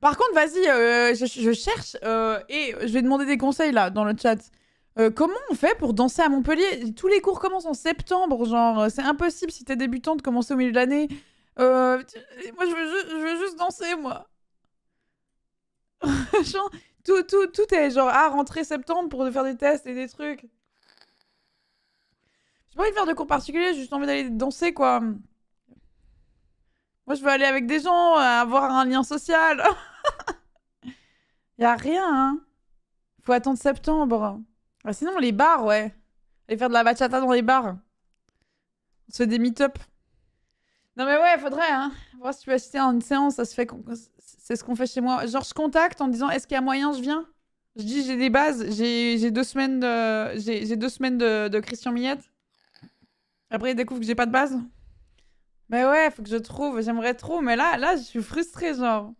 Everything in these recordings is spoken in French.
Par contre, vas-y, euh, je, cherche euh, et je vais demander des conseils là dans le chat. Euh, comment on fait pour danser à Montpellier Tous les cours commencent en septembre, genre c'est impossible si t'es débutante de commencer au milieu de l'année. moi, je veux, juste, danser, moi. tout, tout, tout est genre à ah, rentrer septembre pour faire des tests et des trucs. J'ai pas envie de faire de cours particuliers, j'ai juste envie d'aller danser quoi. Moi, je veux aller avec des gens, euh, avoir un lien social. y a rien, hein. Faut attendre septembre. Ah, sinon, les bars, ouais. Aller faire de la bachata dans les bars. On se fait des meet-up. Non, mais ouais, faudrait, hein. Voir si tu peux assister à une séance, ça se fait. C'est ce qu'on fait chez moi. Genre, je contacte en disant est-ce qu'il y a moyen, je viens Je dis j'ai des bases, j'ai deux semaines de, j'ai deux semaines de, Christian Millette. Après, il découvre que j'ai pas de base. Mais ouais, faut que je trouve. J'aimerais trop, mais là, là, je suis frustrée, genre.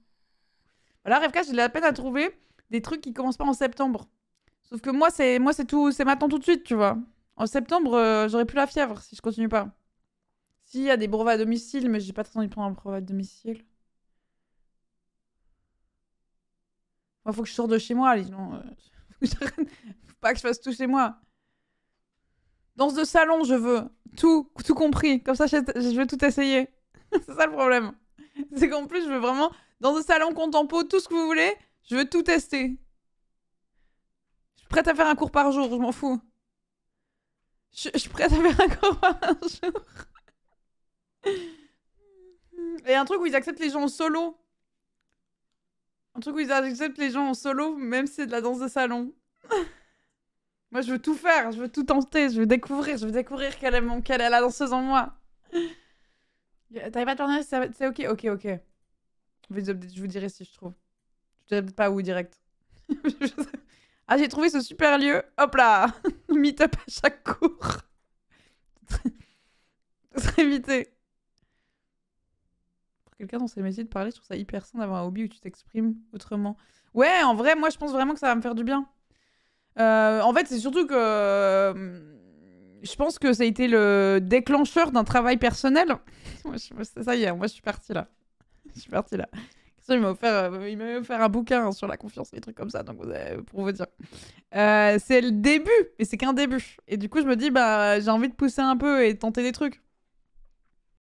Là, Revka, j'ai la peine à trouver des trucs qui commencent pas en septembre. Sauf que moi, c'est moi, c'est tout, c'est maintenant tout de suite, tu vois. En septembre, euh, j'aurai j'aurais plus la fièvre si je continue pas. S'il y a des brevets à domicile, mais j'ai pas très envie de prendre un brevet à domicile. faut que je sorte de chez moi, sinon. Euh, faut pas que je fasse tout chez moi. Danse de salon, je veux. Tout, tout compris. Comme ça, je, veux tout essayer. c'est ça le problème. C'est qu'en plus, je veux vraiment. Dans ce salon contempo, tout ce que vous voulez, je veux tout tester. Je suis prête à faire un cours par jour, je m'en fous. Je, suis prête à faire un cours par Il y Et un truc où ils acceptent les gens en solo. Un truc où ils acceptent les gens en solo, même si c'est de la danse de salon. Moi, je veux tout faire, je veux tout tenter, je veux découvrir, je veux découvrir quelle est, mon, quelle est la danseuse en moi. Euh, T'arrives pas à tourner, c'est ok, ok, ok. Je vous dirai si je trouve. Je ne pas où direct. ah, j'ai trouvé ce super lieu. Hop là Meet-up à chaque cours. serait évité. Pour quelqu'un dont c'est le métier de parler, je trouve ça hyper sain d'avoir un hobby où tu t'exprimes autrement. Ouais, en vrai, moi, je pense vraiment que ça va me faire du bien. Euh, en fait, c'est surtout que euh, je pense que ça a été le déclencheur d'un travail personnel. ça y est, moi je suis partie là. Je suis partie là. Il m'a offert, euh, offert, un bouquin sur la confiance, des trucs comme ça, donc pour vous dire. c'est le début, mais c'est qu'un début. Et du coup, je me dis, bah, j'ai envie de pousser un peu et de tenter des trucs.